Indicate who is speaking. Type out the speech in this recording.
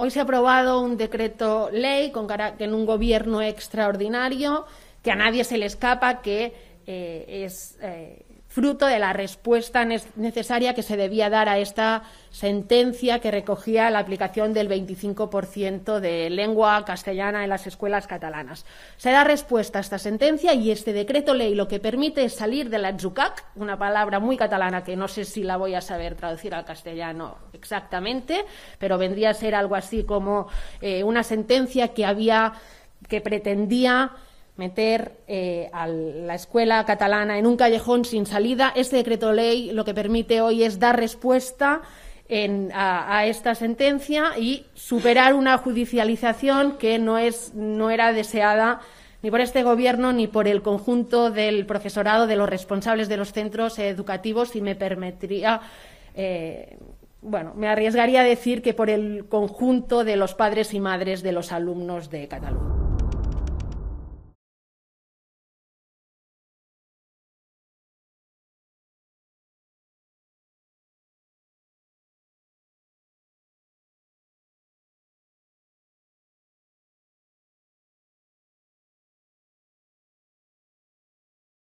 Speaker 1: hoy se ha aprobado un decreto ley con en un gobierno extraordinario que a nadie se le escapa que eh, es eh, fruto de la respuesta necesaria que se debía dar a esta sentencia que recogía la aplicación del 25% de lengua castellana en las escuelas catalanas. Se da respuesta a esta sentencia y este decreto ley lo que permite es salir de la JUCAC, una palabra muy catalana que no sé si la voy a saber traducir al castellano exactamente, pero vendría a ser algo así como eh, una sentencia que había que pretendía meter eh, a la escuela catalana en un callejón sin salida. Este decreto ley lo que permite hoy es dar respuesta a, esta sentencia y superar una judicialización que no, es, no era deseada ni por este Gobierno ni por el conjunto del profesorado, de los responsables de los centros educativos, y me permitiría. Eh, bueno, me arriesgaría a decir que por el conjunto de los padres y madres de los alumnos de Cataluña.